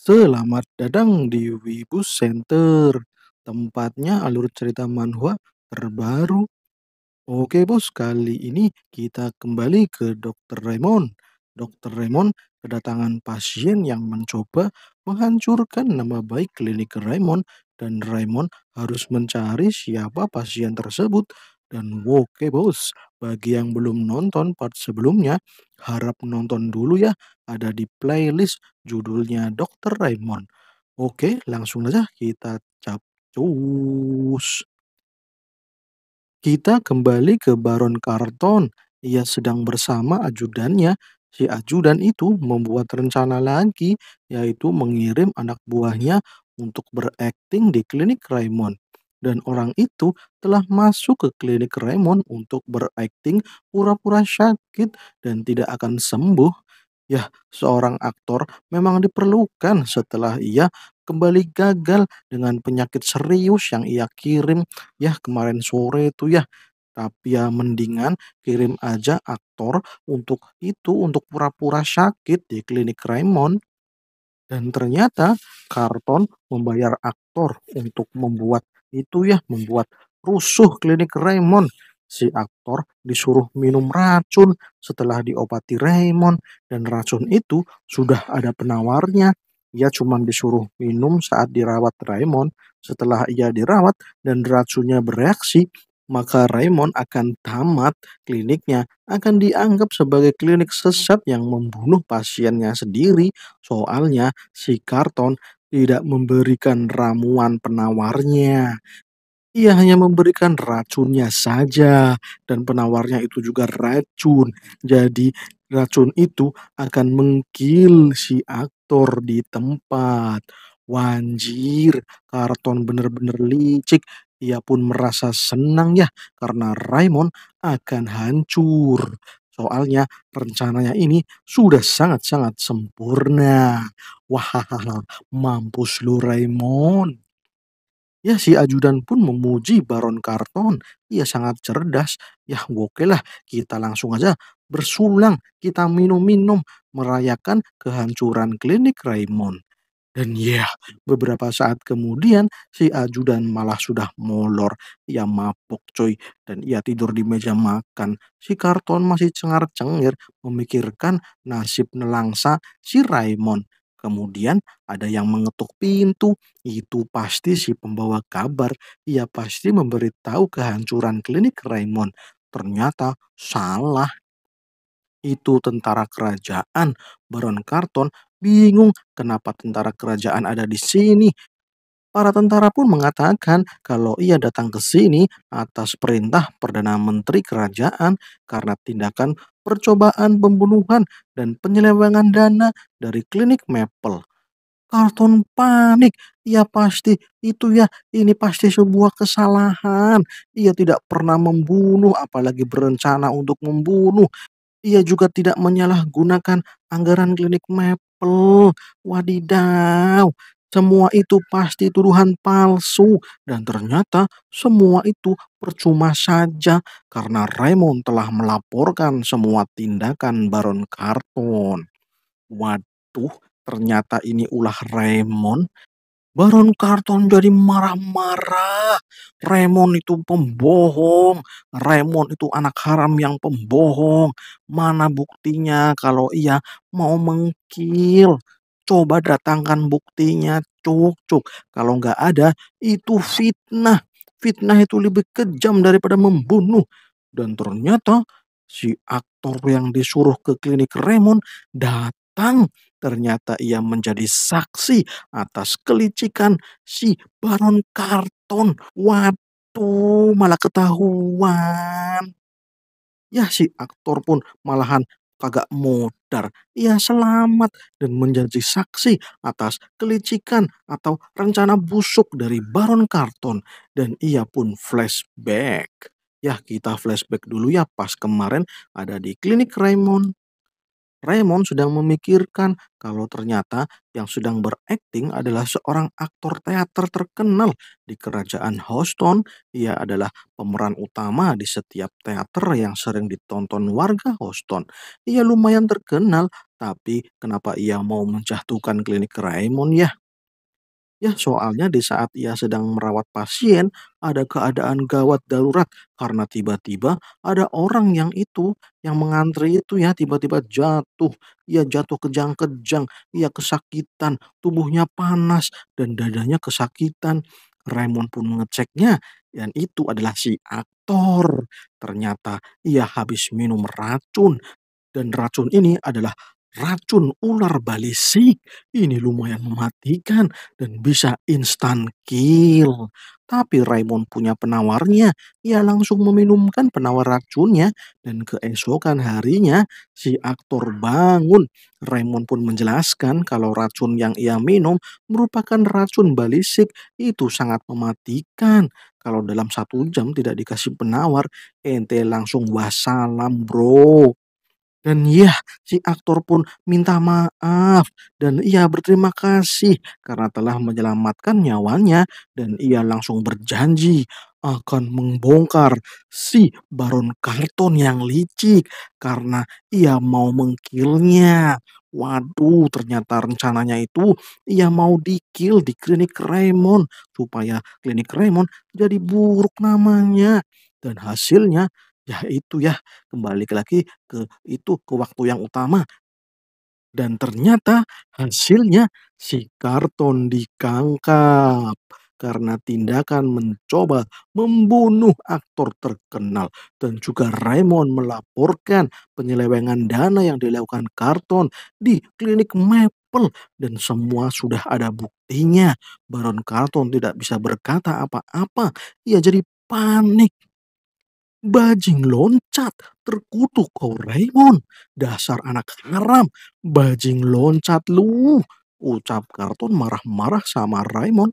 Selamat datang di Wibu Center, tempatnya alur cerita manhwa terbaru. Oke bos, kali ini kita kembali ke Dr. Raymond. Dr. Raymond kedatangan pasien yang mencoba menghancurkan nama baik klinik Raymond dan Raymond harus mencari siapa pasien tersebut. Dan oke bos, bagi yang belum nonton part sebelumnya, Harap nonton dulu ya, ada di playlist judulnya Dr. Raymond. Oke, langsung aja kita capcus. Kita kembali ke Baron Carton. Ia sedang bersama ajudannya. Si ajudan itu membuat rencana lagi, yaitu mengirim anak buahnya untuk berakting di klinik Raymond. Dan orang itu telah masuk ke klinik Raymond untuk berakting pura-pura sakit dan tidak akan sembuh. Ya, seorang aktor memang diperlukan setelah ia kembali gagal dengan penyakit serius yang ia kirim ya kemarin sore itu ya. Tapi ya mendingan kirim aja aktor untuk itu untuk pura-pura sakit di klinik Raymond. Dan ternyata Karton membayar aktor untuk membuat itu ya membuat rusuh klinik Raymond. Si aktor disuruh minum racun setelah diobati Raymond dan racun itu sudah ada penawarnya. Ia cuma disuruh minum saat dirawat Raymond. Setelah ia dirawat dan racunnya bereaksi, maka Raymond akan tamat kliniknya, akan dianggap sebagai klinik sesat yang membunuh pasiennya sendiri. Soalnya si karton tidak memberikan ramuan penawarnya. Ia hanya memberikan racunnya saja, dan penawarnya itu juga racun. Jadi, racun itu akan mengkil si aktor di tempat. Wanjir, karton bener-bener licik. Ia pun merasa senang ya, karena Raymond akan hancur. Soalnya rencananya ini sudah sangat-sangat sempurna. Wah, mampus lu Raymond. Ya si ajudan pun memuji Baron Karton. Ia sangat cerdas. Ya oke lah, kita langsung aja bersulang. Kita minum-minum merayakan kehancuran klinik Raymond. Dan ya, beberapa saat kemudian si ajudan malah sudah molor. Ia mabuk coy dan ia tidur di meja makan. Si karton masih cengar-cengir memikirkan nasib nelangsa si Raymond. Kemudian ada yang mengetuk pintu. Itu pasti si pembawa kabar. Ia pasti memberitahu kehancuran klinik Raymond. Ternyata salah. Itu tentara kerajaan, Baron Karton bingung kenapa tentara kerajaan ada di sini. Para tentara pun mengatakan kalau ia datang ke sini atas perintah Perdana Menteri Kerajaan karena tindakan percobaan pembunuhan dan penyelewengan dana dari klinik Maple. Carlton panik. Ya pasti, itu ya, ini pasti sebuah kesalahan. Ia tidak pernah membunuh, apalagi berencana untuk membunuh. Ia juga tidak menyalahgunakan anggaran klinik Maple apel. Wadidaw, semua itu pasti tuduhan palsu dan ternyata semua itu percuma saja karena Raymond telah melaporkan semua tindakan Baron Carton. Waduh, ternyata ini ulah Raymond Baron Karton jadi marah-marah. Raymond itu pembohong. Raymond itu anak haram yang pembohong. Mana buktinya kalau ia mau mengkil? Coba datangkan buktinya, cuk, cuk. Kalau nggak ada, itu fitnah. Fitnah itu lebih kejam daripada membunuh. Dan ternyata si aktor yang disuruh ke klinik Raymond datang Ternyata ia menjadi saksi atas kelicikan si Baron Karton. Waduh, malah ketahuan. Ya si aktor pun malahan kagak modar. Ia selamat dan menjadi saksi atas kelicikan atau rencana busuk dari Baron Karton dan ia pun flashback. Ya kita flashback dulu ya pas kemarin ada di klinik Raymond Raymond sedang memikirkan kalau ternyata yang sedang berakting adalah seorang aktor teater terkenal di kerajaan Houston. Ia adalah pemeran utama di setiap teater yang sering ditonton warga Houston. Ia lumayan terkenal, tapi kenapa ia mau menjatuhkan klinik Raymond ya? Ya, soalnya di saat ia sedang merawat pasien, ada keadaan gawat darurat karena tiba-tiba ada orang yang itu, yang mengantri itu ya tiba-tiba jatuh. Ia jatuh kejang-kejang, ia kesakitan, tubuhnya panas dan dadanya kesakitan. Raymond pun mengeceknya dan itu adalah si aktor. Ternyata ia habis minum racun dan racun ini adalah racun ular balisik ini lumayan mematikan dan bisa instan kill. Tapi Raymond punya penawarnya, ia langsung meminumkan penawar racunnya dan keesokan harinya si aktor bangun. Raymond pun menjelaskan kalau racun yang ia minum merupakan racun balisik itu sangat mematikan. Kalau dalam satu jam tidak dikasih penawar, ente langsung wasalam bro. Dan ya, si aktor pun minta maaf dan ia berterima kasih karena telah menyelamatkan nyawanya dan ia langsung berjanji akan membongkar si Baron Carlton yang licik karena ia mau mengkilnya. Waduh, ternyata rencananya itu ia mau dikil di klinik Raymond supaya klinik Raymond jadi buruk namanya. Dan hasilnya Ya itu ya, kembali lagi ke itu, ke waktu yang utama. Dan ternyata hasilnya si Karton dikangkap karena tindakan mencoba membunuh aktor terkenal dan juga Raymond melaporkan penyelewengan dana yang dilakukan Karton di klinik Maple dan semua sudah ada buktinya. Baron Karton tidak bisa berkata apa-apa, ia jadi panik Bajing loncat, terkutuk kau Raymond. Dasar anak haram, bajing loncat lu. Ucap Karton marah-marah sama Raymond.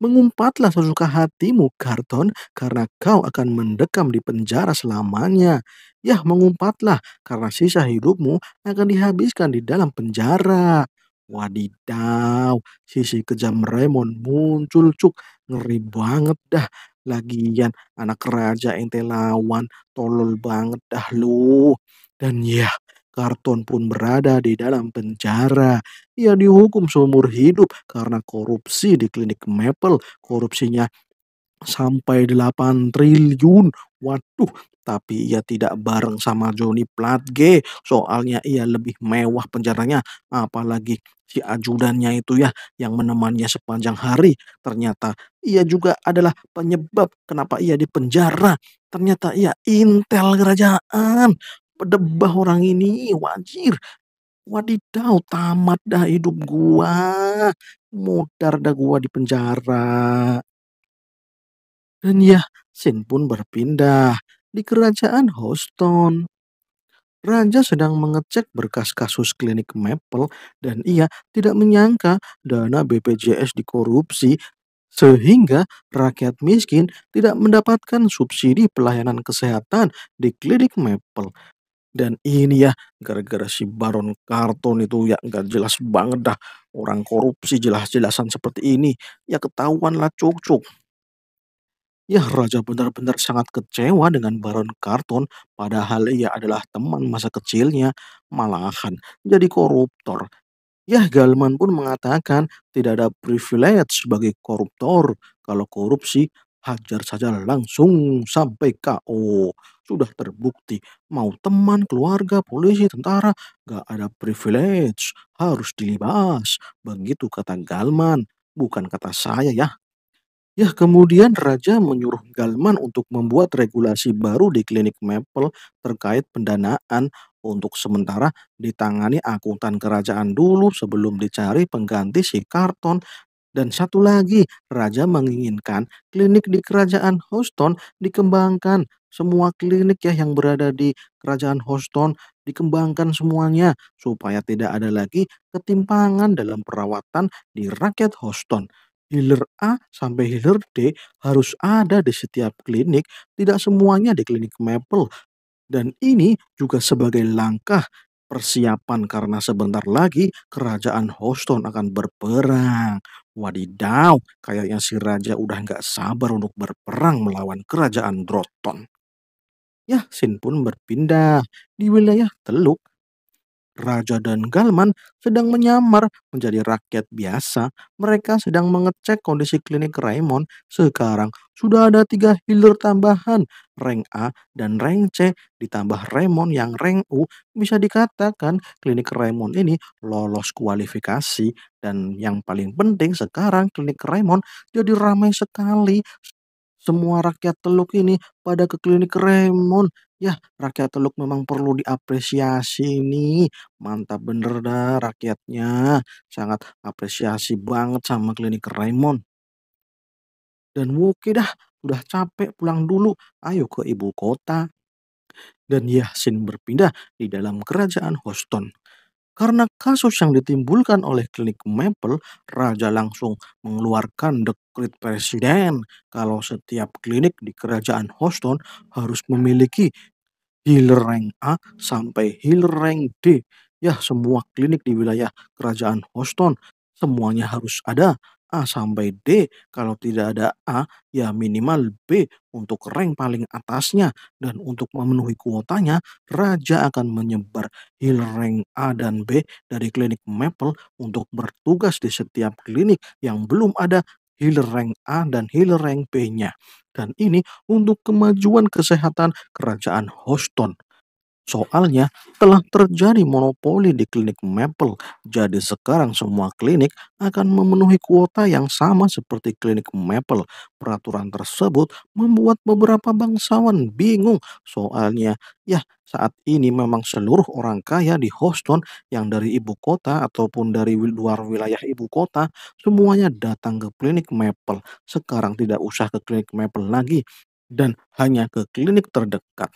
Mengumpatlah sesuka hatimu, Karton, karena kau akan mendekam di penjara selamanya. Yah, mengumpatlah, karena sisa hidupmu akan dihabiskan di dalam penjara. Wadidaw, sisi kejam Raymond muncul cuk. Ngeri banget dah. Lagian anak raja ente lawan, tolol banget dah lu. Dan ya, Karton pun berada di dalam penjara. Ia dihukum seumur hidup karena korupsi di klinik Maple. Korupsinya sampai 8 triliun. Waduh, tapi ia tidak bareng sama Johnny Platge. Soalnya ia lebih mewah penjaranya, apalagi si ajudannya itu ya yang menemannya sepanjang hari. Ternyata ia juga adalah penyebab kenapa ia dipenjara. Ternyata ia intel kerajaan. Pedebah orang ini, wajir. wadidau tamat dah hidup gua. Mudar dah gua di penjara. Dan ya, Sin pun berpindah di kerajaan Houston. Raja sedang mengecek berkas kasus klinik Maple dan ia tidak menyangka dana BPJS dikorupsi sehingga rakyat miskin tidak mendapatkan subsidi pelayanan kesehatan di klinik Maple. Dan ini ya, gara-gara si Baron Karton itu ya nggak jelas banget dah. Orang korupsi jelas-jelasan seperti ini, ya ketahuan lah cuk-cuk. Ya, Raja benar-benar sangat kecewa dengan Baron Carton, padahal ia adalah teman masa kecilnya, malahan jadi koruptor. Ya, Galman pun mengatakan tidak ada privilege sebagai koruptor. Kalau korupsi, hajar saja langsung sampai KO. Sudah terbukti, mau teman, keluarga, polisi, tentara, gak ada privilege, harus dilibas. Begitu kata Galman, bukan kata saya ya. Ya, kemudian raja menyuruh Galman untuk membuat regulasi baru di klinik Maple terkait pendanaan untuk sementara ditangani akuntan kerajaan dulu sebelum dicari pengganti si Karton dan satu lagi, raja menginginkan klinik di kerajaan Houston dikembangkan. Semua klinik ya yang berada di kerajaan Houston dikembangkan semuanya supaya tidak ada lagi ketimpangan dalam perawatan di rakyat Houston healer A sampai healer D harus ada di setiap klinik, tidak semuanya di klinik Maple. Dan ini juga sebagai langkah persiapan karena sebentar lagi kerajaan Houston akan berperang. Wadidaw, kayaknya si raja udah nggak sabar untuk berperang melawan kerajaan Droton. Ya, Sin pun berpindah di wilayah Teluk Raja dan Galman sedang menyamar menjadi rakyat biasa. Mereka sedang mengecek kondisi klinik Raymond. Sekarang sudah ada tiga healer tambahan, rank A dan rank C, ditambah Raymond yang rank U. Bisa dikatakan klinik Raymond ini lolos kualifikasi. Dan yang paling penting sekarang klinik Raymond jadi ramai sekali. Semua rakyat Teluk ini pada ke klinik Raymond Ya, rakyat Teluk memang perlu diapresiasi ini. Mantap bener dah rakyatnya. Sangat apresiasi banget sama klinik Raymond. Dan oke dah, udah capek pulang dulu. Ayo ke ibu kota. Dan Yasin berpindah di dalam kerajaan Houston. Karena kasus yang ditimbulkan oleh klinik Maple, Raja langsung mengeluarkan dekret presiden kalau setiap klinik di kerajaan Houston harus memiliki Heal Rank A sampai Heal Rank D. Ya, semua klinik di wilayah Kerajaan Houston semuanya harus ada. A sampai D. Kalau tidak ada A, ya minimal B untuk rank paling atasnya. Dan untuk memenuhi kuotanya, Raja akan menyebar heal rank A dan B dari klinik Maple untuk bertugas di setiap klinik yang belum ada healer rank A dan healer rank B-nya. Dan ini untuk kemajuan kesehatan kerajaan Houston. Soalnya telah terjadi monopoli di klinik Maple, jadi sekarang semua klinik akan memenuhi kuota yang sama seperti klinik Maple. Peraturan tersebut membuat beberapa bangsawan bingung soalnya ya saat ini memang seluruh orang kaya di Houston yang dari ibu kota ataupun dari luar wilayah ibu kota semuanya datang ke klinik Maple. Sekarang tidak usah ke klinik Maple lagi dan hanya ke klinik terdekat.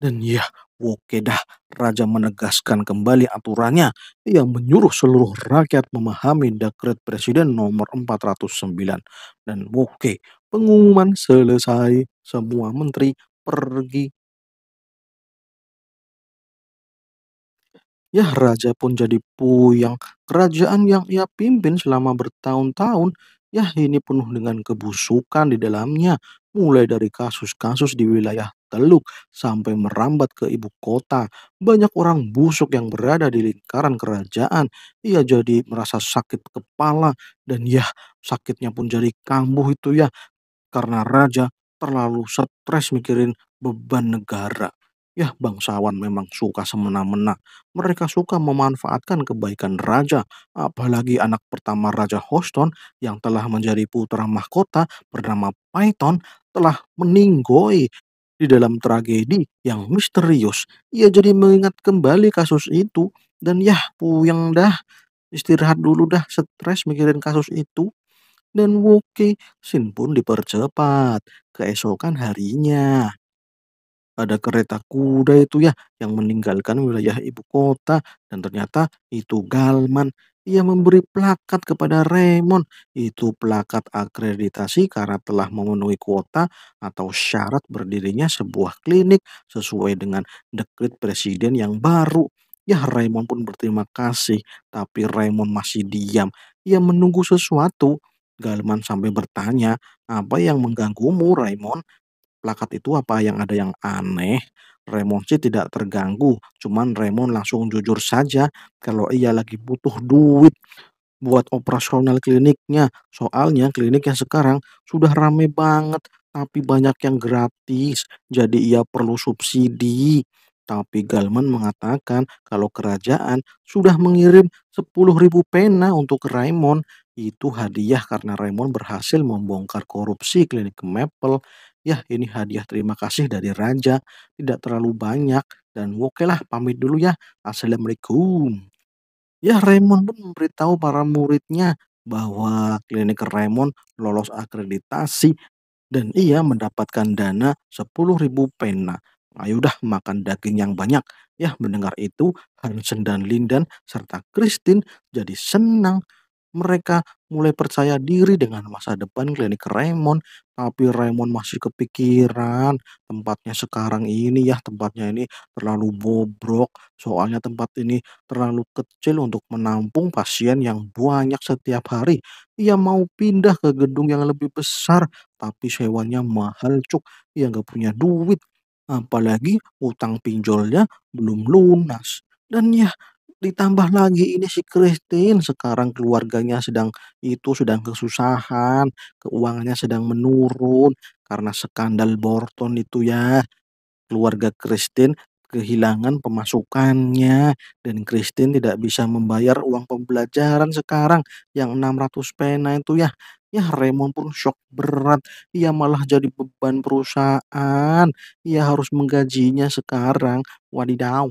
Dan ya, oke dah, raja menegaskan kembali aturannya yang menyuruh seluruh rakyat memahami dekret presiden nomor 409. Dan oke, pengumuman selesai, semua menteri pergi. Ya, raja pun jadi puyang. Kerajaan yang ia pimpin selama bertahun-tahun, ya ini penuh dengan kebusukan di dalamnya, mulai dari kasus-kasus di wilayah Teluk sampai merambat ke ibu kota. Banyak orang busuk yang berada di lingkaran kerajaan. Ia jadi merasa sakit kepala dan ya sakitnya pun jadi kambuh itu ya karena raja terlalu stres mikirin beban negara. ya bangsawan memang suka semena-mena. Mereka suka memanfaatkan kebaikan raja, apalagi anak pertama Raja Houston yang telah menjadi putra mahkota bernama Python telah meninggoi di dalam tragedi yang misterius, ia jadi mengingat kembali kasus itu dan yah puyeng dah, istirahat dulu dah, stres mikirin kasus itu. Dan Woki Sin pun dipercepat keesokan harinya. Ada kereta kuda itu ya yang meninggalkan wilayah ibu kota dan ternyata itu Galman ia memberi plakat kepada Raymond. Itu plakat akreditasi karena telah memenuhi kuota atau syarat berdirinya sebuah klinik sesuai dengan dekret presiden yang baru. Ya Raymond pun berterima kasih, tapi Raymond masih diam. Ia menunggu sesuatu. Galman sampai bertanya, apa yang mengganggumu Raymond? Plakat itu apa yang ada yang aneh? Raymond sih tidak terganggu, cuman Raymond langsung jujur saja kalau ia lagi butuh duit buat operasional kliniknya. Soalnya kliniknya sekarang sudah rame banget, tapi banyak yang gratis, jadi ia perlu subsidi. Tapi Galman mengatakan kalau kerajaan sudah mengirim 10.000 pena untuk Raymond. Itu hadiah karena Raymond berhasil membongkar korupsi klinik Maple Ya ini hadiah terima kasih dari Raja, tidak terlalu banyak, dan oke lah pamit dulu ya, Assalamualaikum. Ya Raymond pun memberitahu para muridnya bahwa klinik Raymond lolos akreditasi dan ia mendapatkan dana 10.000 pena. Ayo dah makan daging yang banyak. Ya mendengar itu Hansen dan Linden serta Christine jadi senang mereka mulai percaya diri dengan masa depan klinik Raymond, tapi Raymond masih kepikiran tempatnya sekarang ini ya, tempatnya ini terlalu bobrok, soalnya tempat ini terlalu kecil untuk menampung pasien yang banyak setiap hari. Ia mau pindah ke gedung yang lebih besar, tapi sewanya mahal cuk, ia nggak punya duit. Apalagi utang pinjolnya belum lunas. Dan ya, Ditambah lagi ini si Christine sekarang keluarganya sedang itu sedang kesusahan, keuangannya sedang menurun karena skandal Borton itu ya. Keluarga Christine kehilangan pemasukannya dan Christine tidak bisa membayar uang pembelajaran sekarang yang 600 pena itu ya. Ya Raymond pun shock berat. Ia malah jadi beban perusahaan. Ia harus menggajinya sekarang. Wadidaw.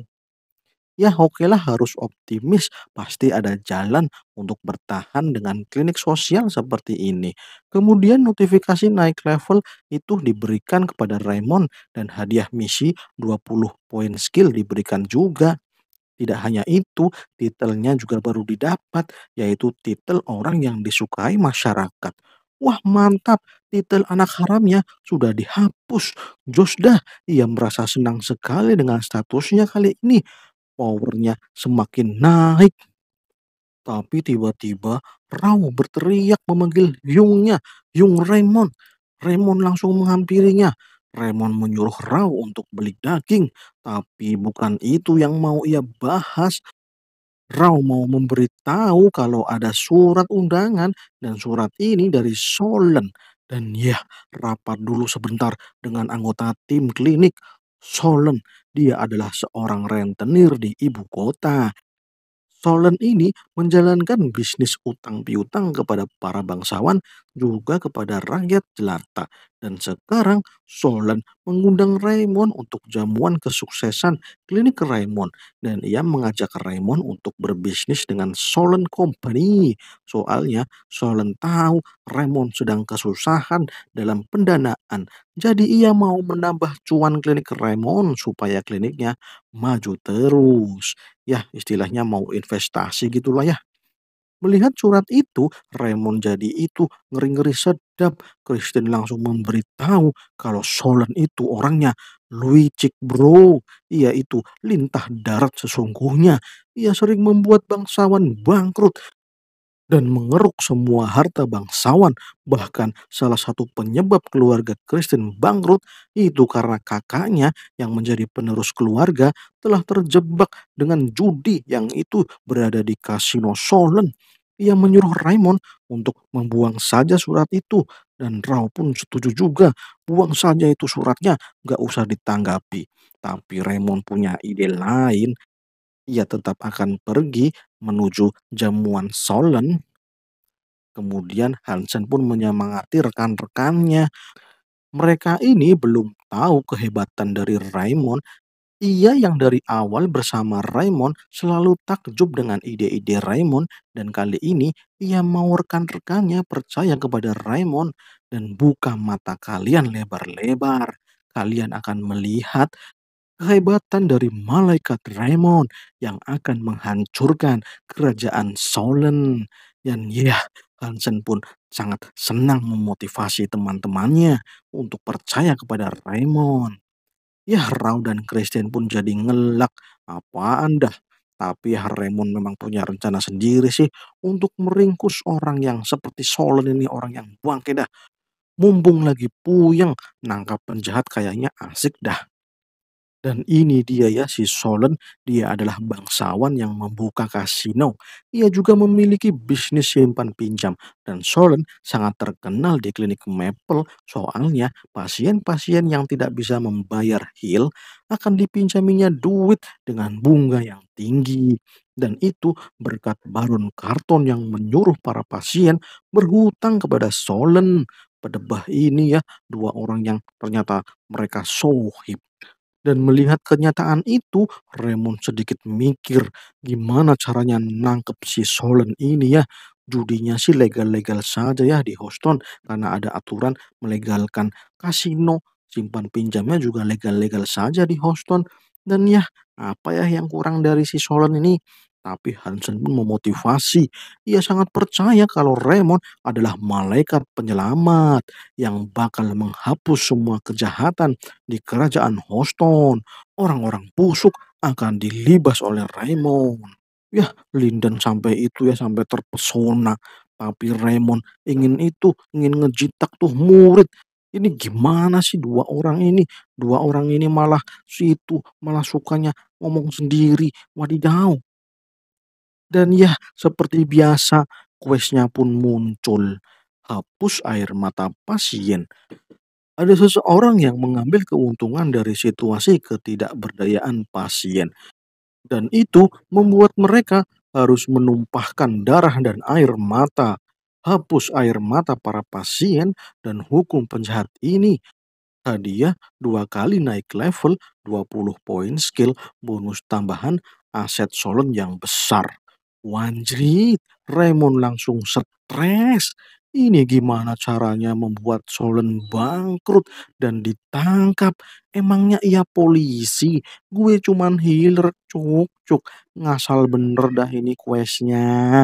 Ya oke lah harus optimis, pasti ada jalan untuk bertahan dengan klinik sosial seperti ini. Kemudian notifikasi naik level itu diberikan kepada Raymond dan hadiah misi 20 poin skill diberikan juga. Tidak hanya itu, titelnya juga baru didapat, yaitu titel orang yang disukai masyarakat. Wah mantap, titel anak haramnya sudah dihapus. dah ia merasa senang sekali dengan statusnya kali ini powernya semakin naik. Tapi tiba-tiba Rao berteriak memanggil Yungnya, Yung Raymond. Raymond langsung menghampirinya. Raymond menyuruh Rao untuk beli daging, tapi bukan itu yang mau ia bahas. Rao mau memberitahu kalau ada surat undangan dan surat ini dari Solen. Dan ya, rapat dulu sebentar dengan anggota tim klinik Solen dia adalah seorang rentenir di ibu kota. Solen ini menjalankan bisnis utang piutang kepada para bangsawan juga kepada rakyat jelata dan sekarang Solan mengundang Raymond untuk jamuan kesuksesan klinik Raymond. Dan ia mengajak Raymond untuk berbisnis dengan Solan Company. Soalnya Solan tahu Raymond sedang kesusahan dalam pendanaan. Jadi ia mau menambah cuan klinik Raymond supaya kliniknya maju terus. Ya istilahnya mau investasi gitulah ya. Melihat surat itu, Raymond jadi itu ngeri-ngeri sedap. Kristen langsung memberitahu kalau Solan itu orangnya licik bro. Ia itu lintah darat sesungguhnya. Ia sering membuat bangsawan bangkrut dan mengeruk semua harta bangsawan. Bahkan salah satu penyebab keluarga Kristen bangkrut itu karena kakaknya yang menjadi penerus keluarga telah terjebak dengan judi yang itu berada di kasino Solen. Ia menyuruh Raymond untuk membuang saja surat itu dan Rao pun setuju juga. Buang saja itu suratnya, gak usah ditanggapi. Tapi Raymond punya ide lain. Ia tetap akan pergi menuju jamuan Solen. Kemudian Hansen pun menyemangati rekan-rekannya. Mereka ini belum tahu kehebatan dari Raymond ia yang dari awal bersama Raymond selalu takjub dengan ide-ide Raymond dan kali ini ia mau rekannya percaya kepada Raymond dan buka mata kalian lebar-lebar. Kalian akan melihat kehebatan dari malaikat Raymond yang akan menghancurkan kerajaan Solen. Dan ya, Hansen pun sangat senang memotivasi teman-temannya untuk percaya kepada Raymond. Ya Rao dan Christian pun jadi ngelak, "Apaan dah?" Tapi ya Raymond memang punya rencana sendiri sih untuk meringkus orang yang seperti Solen ini, orang yang buang dah. Mumpung lagi puyeng, nangkap penjahat kayaknya asik dah. Dan ini dia ya si Solon, dia adalah bangsawan yang membuka kasino. Ia juga memiliki bisnis simpan pinjam dan Solon sangat terkenal di klinik Maple soalnya pasien-pasien yang tidak bisa membayar Hill akan dipinjaminya duit dengan bunga yang tinggi. Dan itu berkat Baron Karton yang menyuruh para pasien berhutang kepada Solon. Pedebah ini ya, dua orang yang ternyata mereka sohib. Dan melihat kenyataan itu, Raymond sedikit mikir, gimana caranya nangkep si Solen ini ya. Judinya sih legal-legal saja ya di Houston karena ada aturan melegalkan kasino. Simpan pinjamnya juga legal-legal saja di Houston. Dan ya, apa ya yang kurang dari si Solen ini? Tapi Hansen pun memotivasi. Ia sangat percaya kalau Raymond adalah malaikat penyelamat yang bakal menghapus semua kejahatan di kerajaan Houston. Orang-orang busuk akan dilibas oleh Raymond. Ya, Linden sampai itu ya sampai terpesona. Tapi Raymond ingin itu, ingin ngejitak tuh murid ini gimana sih dua orang ini dua orang ini malah situ malah sukanya ngomong sendiri Wadidaw, dan ya, seperti biasa, questnya pun muncul. Hapus air mata pasien. Ada seseorang yang mengambil keuntungan dari situasi ketidakberdayaan pasien. Dan itu membuat mereka harus menumpahkan darah dan air mata. Hapus air mata para pasien dan hukum penjahat ini hadiah dua kali naik level 20 poin skill bonus tambahan aset solon yang besar. Wanjrit, Raymond langsung stres. Ini gimana caranya membuat Solen bangkrut dan ditangkap? Emangnya ia polisi? Gue cuman healer, cuk cuk. Ngasal bener dah ini questnya.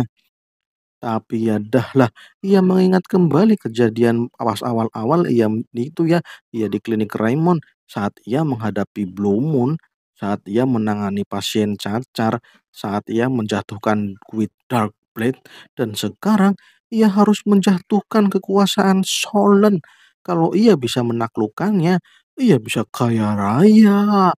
Tapi ya dahlah. ia mengingat kembali kejadian awas awal-awal ia itu ya, ia di klinik Raymond saat ia menghadapi Blue Moon, saat ia menangani pasien cacar, saat ia menjatuhkan Dark Darkblade dan sekarang ia harus menjatuhkan kekuasaan Solen. Kalau ia bisa menaklukkannya, ia bisa kaya raya.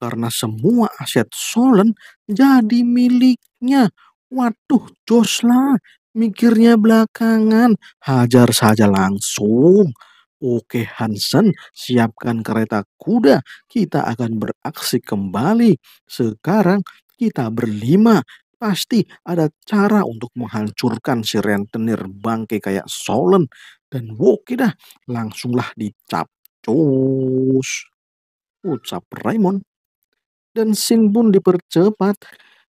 Karena semua aset Solen jadi miliknya. Waduh, Josla, mikirnya belakangan. Hajar saja langsung. Oke Hansen, siapkan kereta kuda. Kita akan beraksi kembali. Sekarang kita berlima pasti ada cara untuk menghancurkan si rentenir bangke kayak Solen dan Woki dah langsunglah dicap cus ucap Raymond dan sin pun dipercepat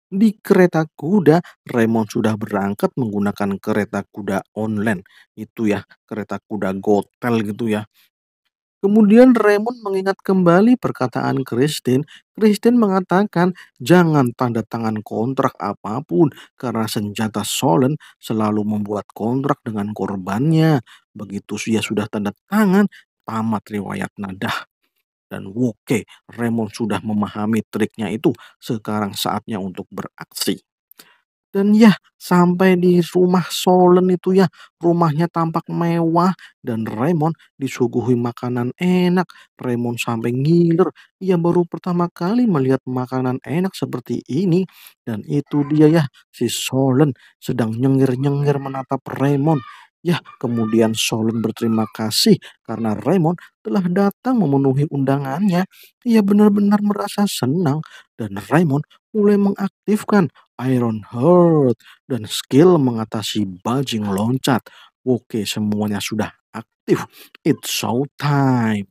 di kereta kuda Raymond sudah berangkat menggunakan kereta kuda online itu ya kereta kuda gotel gitu ya Kemudian Raymond mengingat kembali perkataan Christine. Christine mengatakan, jangan tanda tangan kontrak apapun karena senjata Solen selalu membuat kontrak dengan korbannya. Begitu dia sudah tanda tangan, tamat riwayat Nadah. Dan oke, Raymond sudah memahami triknya itu. Sekarang saatnya untuk beraksi. Dan ya, sampai di rumah Solen itu ya, rumahnya tampak mewah dan Raymond disuguhi makanan enak. Raymond sampai ngiler, ia baru pertama kali melihat makanan enak seperti ini. Dan itu dia ya, si Solen sedang nyengir-nyengir menatap Raymond. Ya, kemudian Solen berterima kasih karena Raymond telah datang memenuhi undangannya. Ia benar-benar merasa senang dan Raymond mulai mengaktifkan Iron Heart dan skill mengatasi bajing loncat. Oke, semuanya sudah aktif. It's show time.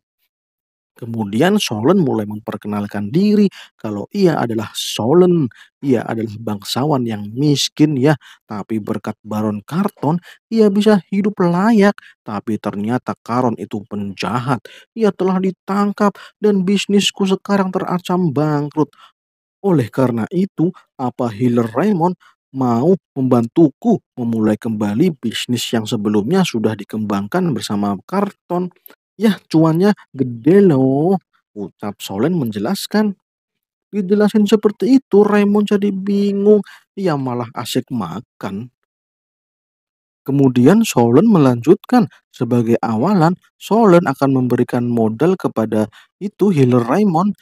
Kemudian Solen mulai memperkenalkan diri kalau ia adalah Solen. Ia adalah bangsawan yang miskin ya, tapi berkat Baron Karton ia bisa hidup layak. Tapi ternyata Karon itu penjahat. Ia telah ditangkap dan bisnisku sekarang terancam bangkrut. Oleh karena itu, apa healer Raymond mau membantuku memulai kembali bisnis yang sebelumnya sudah dikembangkan bersama karton? ya cuannya gede loh, ucap Solen menjelaskan. Dijelasin seperti itu, Raymond jadi bingung. Ia malah asik makan. Kemudian Solen melanjutkan, sebagai awalan, Solen akan memberikan modal kepada itu healer Raymond.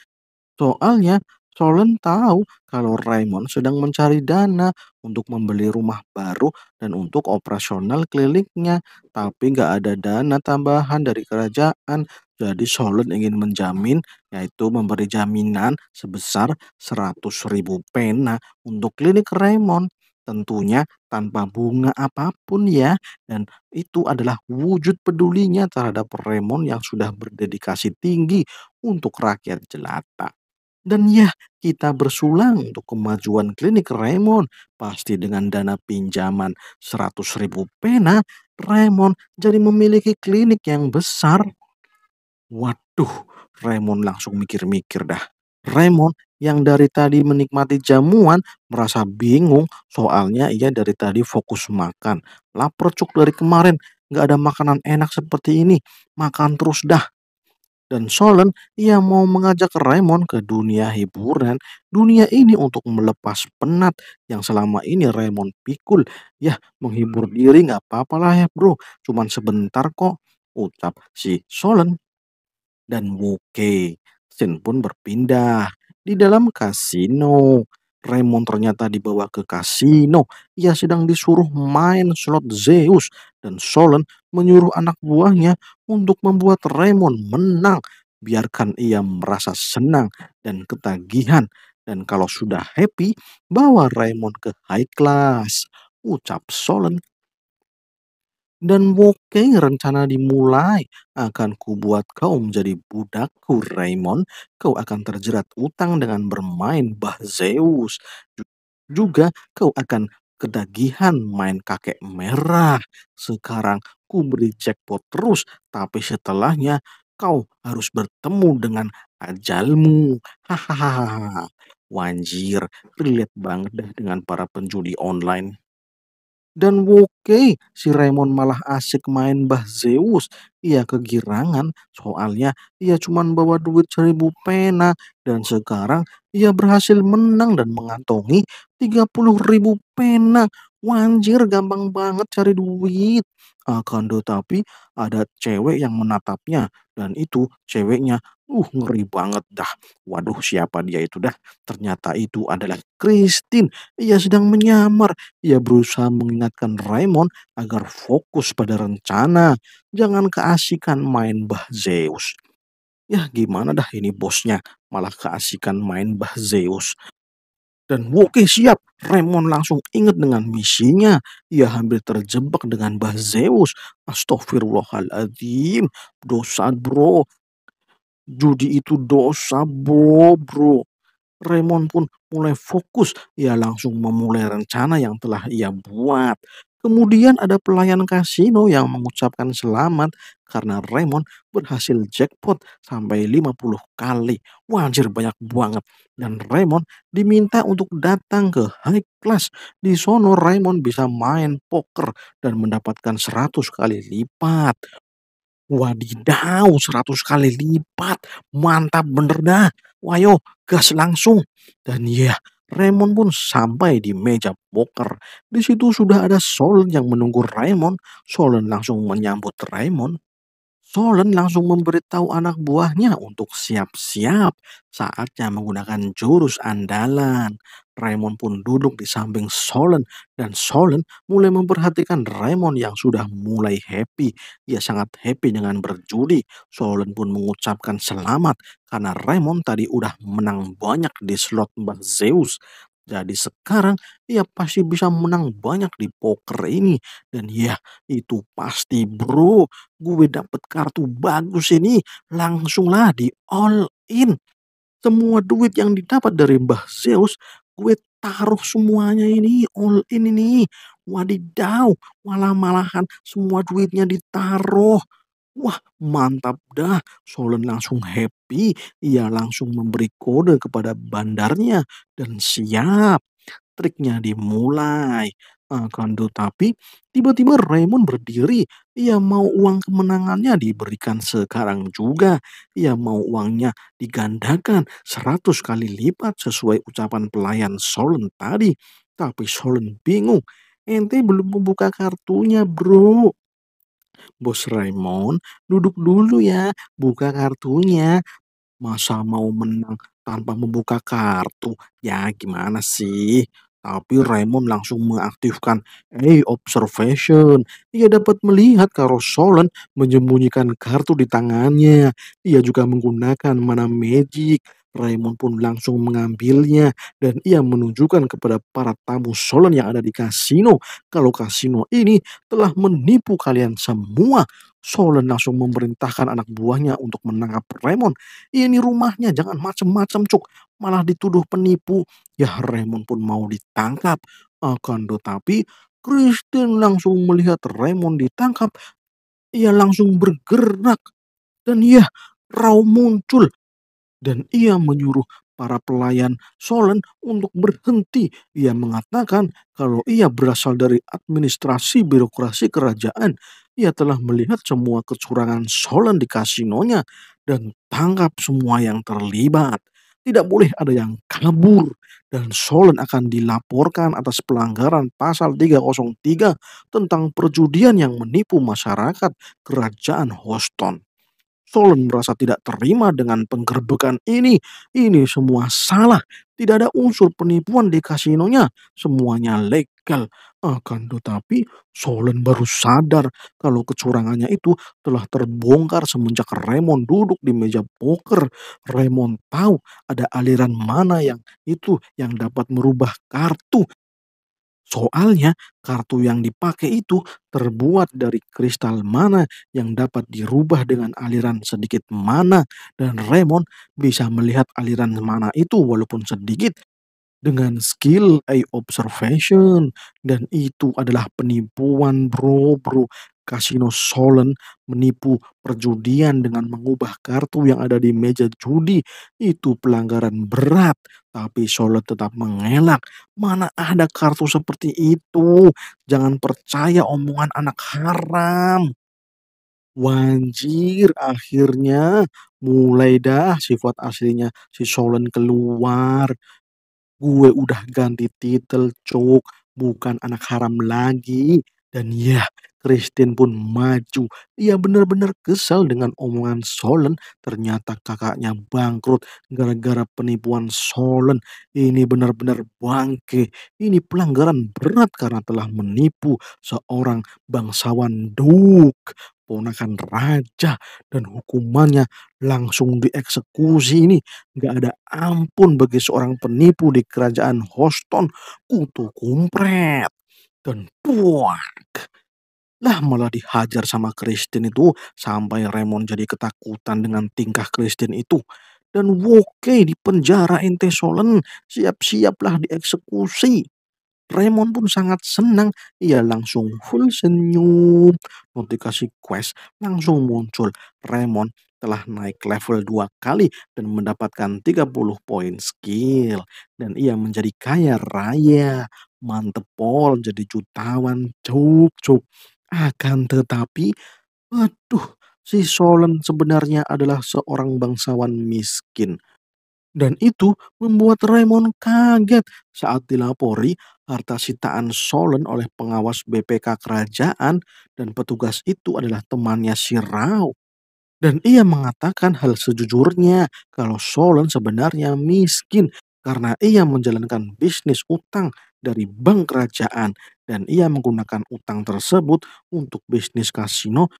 Soalnya Solon tahu kalau Raymond sedang mencari dana untuk membeli rumah baru dan untuk operasional kliniknya, tapi nggak ada dana tambahan dari kerajaan. Jadi Solon ingin menjamin, yaitu memberi jaminan sebesar 100 ribu pena untuk klinik Raymond. Tentunya tanpa bunga apapun ya. Dan itu adalah wujud pedulinya terhadap Raymond yang sudah berdedikasi tinggi untuk rakyat jelata. Dan ya, kita bersulang untuk kemajuan klinik Raymond. Pasti dengan dana pinjaman 100 ribu pena, Raymond jadi memiliki klinik yang besar. Waduh, Raymond langsung mikir-mikir dah. Raymond yang dari tadi menikmati jamuan merasa bingung soalnya ia dari tadi fokus makan. Lapar cuk dari kemarin, gak ada makanan enak seperti ini. Makan terus dah dan Solen ia mau mengajak Raymond ke dunia hiburan. Dunia ini untuk melepas penat yang selama ini Raymond pikul. Ya, menghibur diri nggak apa apalah ya bro. Cuman sebentar kok, ucap si Solen. Dan Muke, Sin pun berpindah di dalam kasino. Raymond ternyata dibawa ke kasino. Ia sedang disuruh main slot Zeus dan Solon menyuruh anak buahnya untuk membuat Raymond menang. Biarkan ia merasa senang dan ketagihan. Dan kalau sudah happy, bawa Raymond ke high class. Ucap Solon dan mungkin rencana dimulai, akan kubuat kau menjadi budakku Raymond. kau akan terjerat utang dengan bermain Bah Zeus. juga kau akan kedagihan main kakek merah. Sekarang ku beri jackpot terus, tapi setelahnya kau harus bertemu dengan ajalmu. Hahaha. Wanjir, relate banget deh dengan para penjudi online. Dan Woke, si Raymond malah asik main bah Zeus. Ia kegirangan, soalnya ia cuma bawa duit seribu pena. Dan sekarang ia berhasil menang dan mengantongi tiga puluh ribu pena. Wanjir, gampang banget cari duit. Akan tetapi ada cewek yang menatapnya. Dan itu ceweknya Uh, ngeri banget dah. Waduh, siapa dia itu dah? Ternyata itu adalah Christine. Ia sedang menyamar. Ia berusaha mengingatkan Raymond agar fokus pada rencana. Jangan keasikan main Bah Zeus. ya gimana dah ini bosnya? Malah keasikan main Bah Zeus. Dan Woke siap, Raymond langsung ingat dengan misinya. Ia hampir terjebak dengan Bah Zeus. Astagfirullahaladzim, dosa bro. Judi itu dosa bro, bro. Raymond pun mulai fokus. Ia langsung memulai rencana yang telah ia buat. Kemudian ada pelayan kasino yang mengucapkan selamat karena Raymond berhasil jackpot sampai 50 kali. Wajir banyak banget. Dan Raymond diminta untuk datang ke high class. Di sono Raymond bisa main poker dan mendapatkan 100 kali lipat. Wadidaw, seratus kali lipat. Mantap bener dah. Wayo, gas langsung. Dan ya, Raymond pun sampai di meja poker. Di situ sudah ada Solon yang menunggu Raymond. Solon langsung menyambut Raymond. Solen langsung memberitahu anak buahnya untuk siap-siap saatnya menggunakan jurus andalan. Raymond pun duduk di samping Solen dan Solen mulai memperhatikan Raymond yang sudah mulai happy. Ia sangat happy dengan berjudi. Solen pun mengucapkan selamat karena Raymond tadi udah menang banyak di slot Mbak Zeus. Jadi sekarang ia pasti bisa menang banyak di poker ini. Dan ya itu pasti bro. Gue dapet kartu bagus ini. Langsunglah di all in. Semua duit yang didapat dari Mbah Zeus. Gue taruh semuanya ini. All in ini. Wadidaw. Malah-malahan semua duitnya ditaruh. Wah, mantap dah. Solen langsung happy. Ia langsung memberi kode kepada bandarnya dan siap. Triknya dimulai. Akan ah, tetapi, tiba-tiba Raymond berdiri. Ia mau uang kemenangannya diberikan sekarang juga. Ia mau uangnya digandakan seratus kali lipat sesuai ucapan pelayan Solen tadi. Tapi Solen bingung. Ente belum membuka kartunya, bro. Bos Raymond, duduk dulu ya, buka kartunya. Masa mau menang tanpa membuka kartu? Ya gimana sih? Tapi Raymond langsung mengaktifkan AI Observation. Ia dapat melihat kalau Solon menyembunyikan kartu di tangannya. Ia juga menggunakan mana magic Raymond pun langsung mengambilnya dan ia menunjukkan kepada para tamu Solon yang ada di kasino kalau kasino ini telah menipu kalian semua. Solon langsung memerintahkan anak buahnya untuk menangkap Raymond. Ini rumahnya, jangan macam-macam cuk. Malah dituduh penipu. Ya Raymond pun mau ditangkap. Akan tetapi Kristen langsung melihat Raymond ditangkap. Ia langsung bergerak. Dan ya, Rao muncul dan ia menyuruh para pelayan Solen untuk berhenti. Ia mengatakan kalau ia berasal dari administrasi birokrasi kerajaan. Ia telah melihat semua kecurangan Solen di kasinonya dan tangkap semua yang terlibat. Tidak boleh ada yang kabur dan Solen akan dilaporkan atas pelanggaran pasal 303 tentang perjudian yang menipu masyarakat kerajaan Houston. Thorne merasa tidak terima dengan penggerbekan ini. Ini semua salah. Tidak ada unsur penipuan di kasinonya. Semuanya legal. Akan tetapi Solen baru sadar kalau kecurangannya itu telah terbongkar semenjak Raymond duduk di meja poker. Raymond tahu ada aliran mana yang itu yang dapat merubah kartu Soalnya kartu yang dipakai itu terbuat dari kristal mana yang dapat dirubah dengan aliran sedikit mana dan Raymond bisa melihat aliran mana itu walaupun sedikit dengan skill eye observation dan itu adalah penipuan bro bro kasino Solen menipu perjudian dengan mengubah kartu yang ada di meja judi itu pelanggaran berat tapi Charlotte tetap mengelak. Mana ada kartu seperti itu? Jangan percaya omongan anak haram. Wanjir, akhirnya mulai dah sifat aslinya si Solon keluar. Gue udah ganti titel, cok. Bukan anak haram lagi. Dan ya, Christine pun maju. Ia benar-benar kesal dengan omongan Solen. Ternyata kakaknya bangkrut gara-gara penipuan Solen. Ini benar-benar bangke. Ini pelanggaran berat karena telah menipu seorang bangsawan Duke ponakan raja dan hukumannya langsung dieksekusi ini Gak ada ampun bagi seorang penipu di kerajaan Houston kutu kumpret dan buak. Lah malah dihajar sama Kristen itu sampai Raymond jadi ketakutan dengan tingkah Kristen itu. Dan Woke di penjara ente Solen siap-siaplah dieksekusi. Raymond pun sangat senang. Ia langsung full senyum. Notifikasi quest langsung muncul. Raymond telah naik level dua kali dan mendapatkan 30 poin skill. Dan ia menjadi kaya raya, mantep pol, jadi jutawan, cuk cuk. Akan tetapi, aduh, si Solen sebenarnya adalah seorang bangsawan miskin. Dan itu membuat Raymond kaget saat dilapori harta sitaan Solen oleh pengawas BPK kerajaan dan petugas itu adalah temannya si Rao. Dan ia mengatakan hal sejujurnya kalau Solon sebenarnya miskin karena ia menjalankan bisnis utang dari bank kerajaan dan ia menggunakan utang tersebut untuk bisnis kasino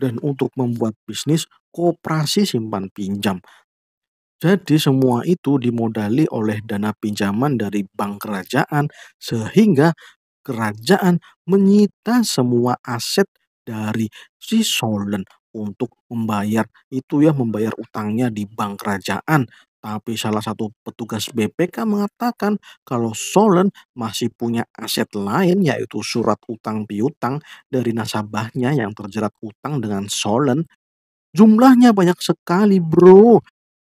dan untuk membuat bisnis kooperasi simpan pinjam. Jadi semua itu dimodali oleh dana pinjaman dari bank kerajaan sehingga kerajaan menyita semua aset dari si Solon untuk membayar itu ya, membayar utangnya di bank kerajaan. Tapi salah satu petugas BPK mengatakan kalau Solen masih punya aset lain yaitu surat utang piutang dari nasabahnya yang terjerat utang dengan Solen. Jumlahnya banyak sekali bro.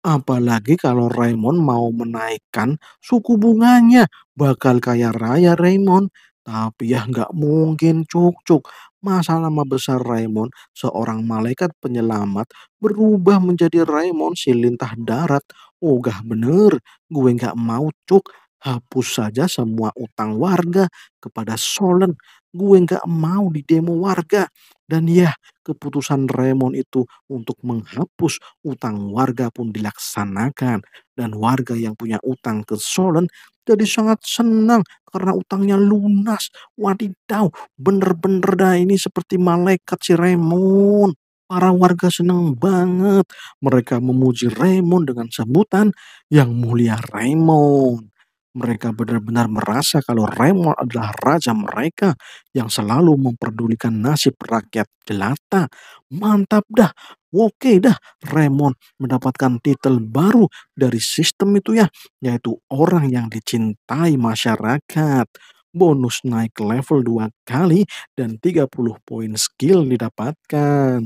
Apalagi kalau Raymond mau menaikkan suku bunganya. Bakal kaya raya Raymond. Tapi ya nggak mungkin cuk-cuk. Masa nama besar Raymond, seorang malaikat penyelamat, berubah menjadi Raymond si lintah darat. Ogah bener, gue nggak mau cuk. Hapus saja semua utang warga kepada Solen. Gue nggak mau di demo warga. Dan ya, keputusan Raymond itu untuk menghapus utang warga pun dilaksanakan. Dan warga yang punya utang ke Solen jadi sangat senang karena utangnya lunas. Wadidaw, bener-bener dah ini seperti malaikat si Raymond. Para warga senang banget. Mereka memuji Raymond dengan sebutan yang mulia Raymond. Mereka benar-benar merasa kalau Raymond adalah raja mereka yang selalu memperdulikan nasib rakyat jelata. Mantap dah, oke dah. Raymond mendapatkan titel baru dari sistem itu ya, yaitu orang yang dicintai masyarakat. Bonus naik level dua kali dan 30 poin skill didapatkan.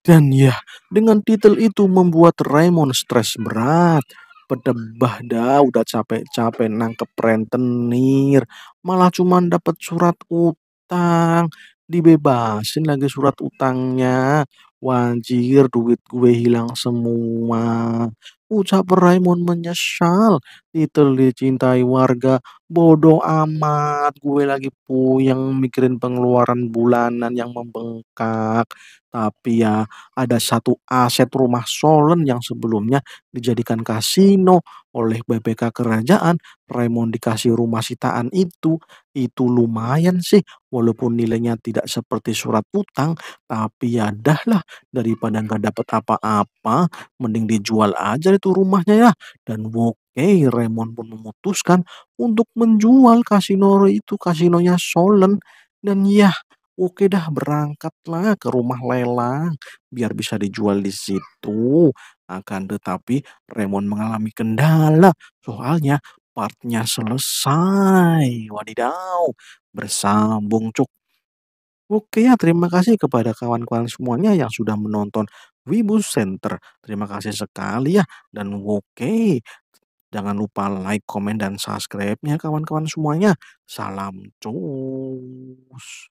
Dan ya, dengan titel itu membuat Raymond stres berat pedebah dah udah capek-capek nangkep rentenir malah cuman dapat surat utang dibebasin lagi surat utangnya Wajir duit gue hilang semua. Ucap Raymond menyesal. Titel dicintai warga. Bodoh amat. Gue lagi puyeng mikirin pengeluaran bulanan yang membengkak. Tapi ya ada satu aset rumah Solen yang sebelumnya dijadikan kasino oleh BPK Kerajaan. Raymond dikasih rumah sitaan itu. Itu lumayan sih walaupun nilainya tidak seperti surat utang, tapi ya dahlah daripada nggak dapat apa-apa, mending dijual aja itu rumahnya ya. Dan oke, Raymond pun memutuskan untuk menjual kasino itu, kasinonya Solen. Dan ya, oke dah berangkatlah ke rumah lelang biar bisa dijual di situ. Akan tetapi Raymond mengalami kendala soalnya partnya selesai. Wadidaw, Bersambung, Cuk. Oke ya, terima kasih kepada kawan-kawan semuanya yang sudah menonton Wibu Center. Terima kasih sekali ya. Dan oke, jangan lupa like, komen, dan subscribe-nya kawan-kawan semuanya. Salam cus.